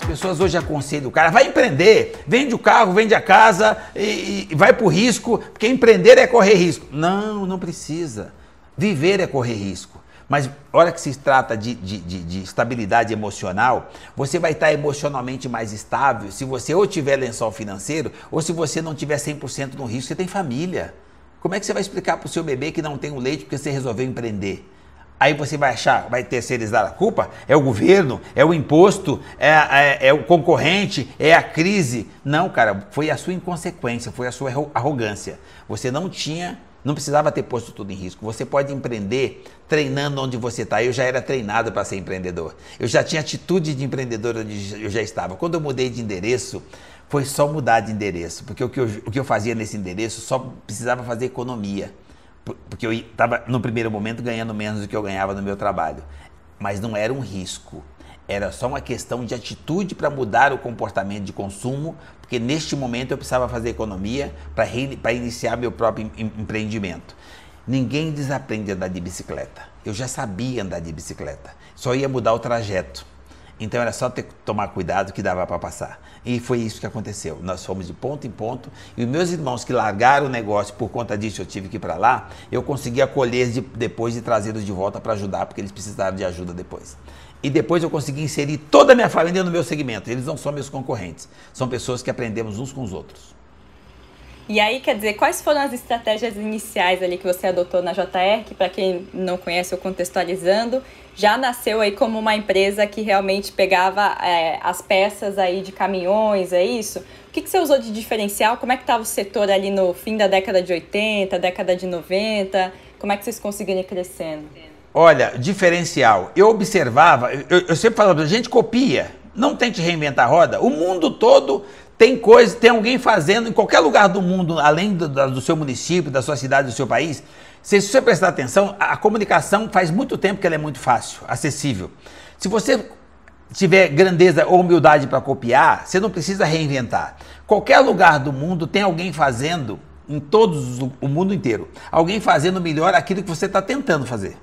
As pessoas hoje aconselham o cara, vai empreender, vende o carro, vende a casa e, e vai pro risco, porque empreender é correr risco. Não, não precisa. Viver é correr risco. Mas hora que se trata de, de, de, de, estabilidade emocional, você vai estar emocionalmente mais estável se você ou tiver lençol financeiro ou se você não tiver 100% no risco, você tem família. Como é que você vai explicar para o seu bebê que não tem o leite porque você resolveu empreender? Aí você vai achar, vai terceirizar a culpa? É o governo, é o imposto, é, é, é, o concorrente, é a crise. Não, cara, foi a sua inconsequência, foi a sua arrogância. Você não tinha, não precisava ter posto tudo em risco. Você pode empreender treinando onde você está. Eu já era treinado para ser empreendedor. Eu já tinha atitude de empreendedor onde eu já estava. Quando eu mudei de endereço, foi só mudar de endereço, porque o que eu, o que eu fazia nesse endereço só precisava fazer economia porque eu estava no primeiro momento ganhando menos do que eu ganhava no meu trabalho. Mas não era um risco, era só uma questão de atitude para mudar o comportamento de consumo, porque neste momento eu precisava fazer economia para iniciar meu próprio em empreendimento. Ninguém desaprende a andar de bicicleta. Eu já sabia andar de bicicleta, só ia mudar o trajeto. Então era só ter tomar cuidado que dava para passar. E foi isso que aconteceu. Nós fomos de ponto em ponto e os meus irmãos que largaram o negócio por conta disso eu tive que ir para lá, eu consegui acolher de, depois e trazê-los de volta para ajudar, porque eles precisaram de ajuda depois. E depois eu consegui inserir toda a minha família no meu segmento. Eles não são meus concorrentes, são pessoas que aprendemos uns com os outros. E aí, quer dizer, quais foram as estratégias iniciais ali que você adotou na JR, que para quem não conhece ou contextualizando, já nasceu aí como uma empresa que realmente pegava é, as peças aí de caminhões, é isso? O que, que você usou de diferencial? Como é que estava o setor ali no fim da década de 80, década de 90? Como é que vocês conseguiram ir crescendo? Olha, diferencial. Eu observava, eu, eu sempre falava, a gente copia, não tente reinventar a roda. O mundo todo tem coisa, tem alguém fazendo em qualquer lugar do mundo, além do, do seu município, da sua cidade, do seu país. Se, se você prestar atenção, a, a comunicação faz muito tempo que ela é muito fácil, acessível. Se você tiver grandeza ou humildade para copiar, você não precisa reinventar. Qualquer lugar do mundo tem alguém fazendo, em todos o mundo inteiro, alguém fazendo melhor aquilo que você está tentando fazer.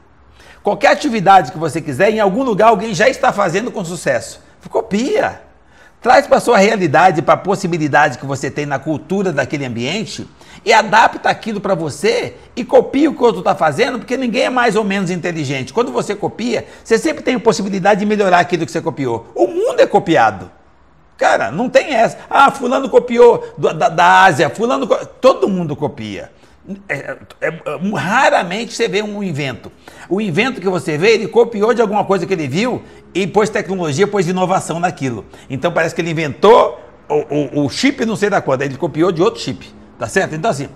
Qualquer atividade que você quiser, em algum lugar alguém já está fazendo com sucesso. Copia. Traz para sua realidade, para a possibilidade que você tem na cultura daquele ambiente e adapta aquilo para você e copia o que o outro está fazendo, porque ninguém é mais ou menos inteligente. Quando você copia, você sempre tem a possibilidade de melhorar aquilo que você copiou. O mundo é copiado. Cara, não tem essa. Ah, fulano copiou do, da, da Ásia, fulano. Todo mundo copia. É, é, é, raramente você vê um invento. O invento que você vê, ele copiou de alguma coisa que ele viu e pôs tecnologia, pôs inovação naquilo. Então parece que ele inventou o, o, o chip, não sei da quando ele copiou de outro chip, tá certo? Então assim,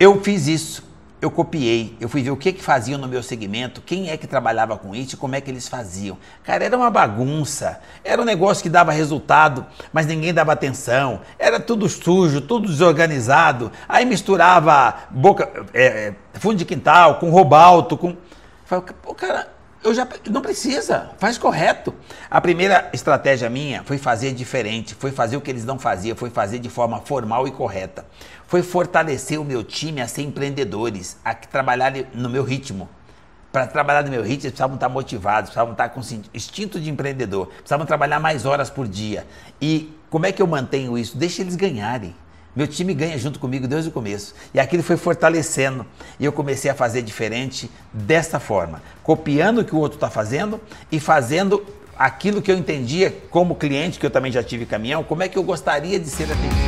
eu fiz isso eu copiei, eu fui ver o que, que faziam no meu segmento, quem é que trabalhava com isso e como é que eles faziam. Cara, era uma bagunça, era um negócio que dava resultado, mas ninguém dava atenção, era tudo sujo, tudo desorganizado, aí misturava boca, é, é fundo de quintal com robalto, com... Falei, cara, eu já não precisa, faz correto. A primeira estratégia minha foi fazer diferente, foi fazer o que eles não faziam, foi fazer de forma formal e correta. Foi fortalecer o meu time a ser empreendedores, a trabalhar no meu ritmo. Para trabalhar no meu ritmo, eles precisavam estar motivados, precisavam estar com instinto de empreendedor, precisavam trabalhar mais horas por dia. E como é que eu mantenho isso? Deixa eles ganharem. Meu time ganha junto comigo desde o começo. E aquilo foi fortalecendo. E eu comecei a fazer diferente desta forma, copiando o que o outro está fazendo e fazendo aquilo que eu entendia como cliente, que eu também já tive caminhão, como é que eu gostaria de ser atendido.